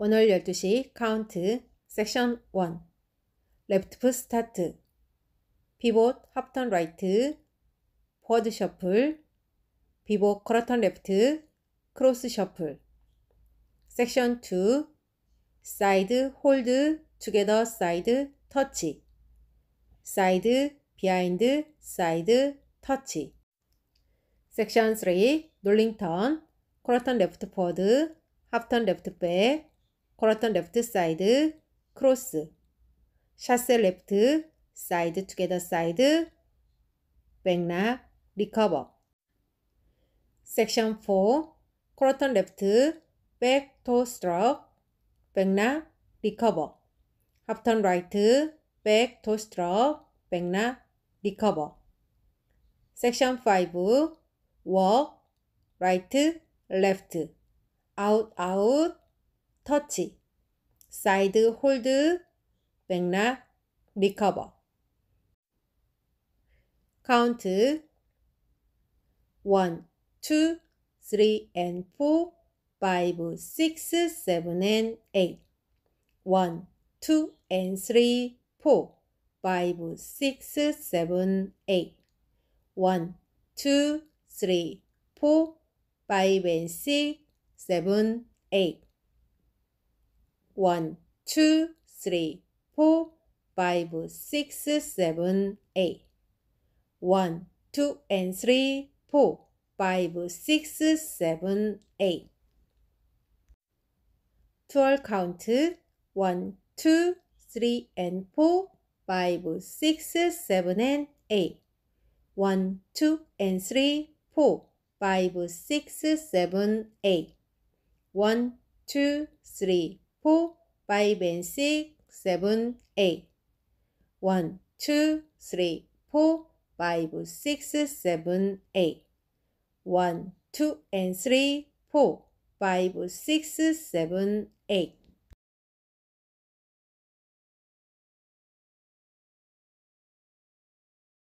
오늘 12시 카운트 섹션 1 레프트 스타트 피봇 합턴 라이트 포워드 셔플 비보 커러턴 레프트 크로스 셔플 섹션 2 사이드 홀드 투게더 사이드 터치 사이드 비하인드 사이드 터치 섹션 3롤링턴 커러턴 레프트 포워드 합턴 레프트 백 코러턴 레프트 사이드 크로스 샷셀 레프트 사이드 투게더 사이드 백락 리커버 섹션 4 코러턴 레프트 백토 스트럭 백락 리커버 합턴 라이트 백토 스트럭 백락 리커버 섹션 5 워크 라이트 레프트 아웃 아웃 터치, 사이드 홀드, 백락, 리커버. 카운트 1, 2, 3 and 4, 5, 6, 7 and 8. 1, 2 and 3, 4, 5, 6, 7, 8. 1, 2, 3, 4, 5 and 6, 7, 8. one, two, four, seven, three, five, eight. six, One, two, and three, four, five, seven, e six, 3, 4, 5, 6, 7, 8. 12 count One, two, three, and four, five, six, seven, and eight. One, two, and three, eight. four, five, seven, One, six, two, three, four, five, and six, seven, six, seven, eight. five, One, three, two, four, eight. One, two, and three, four, five, seven, six, eight.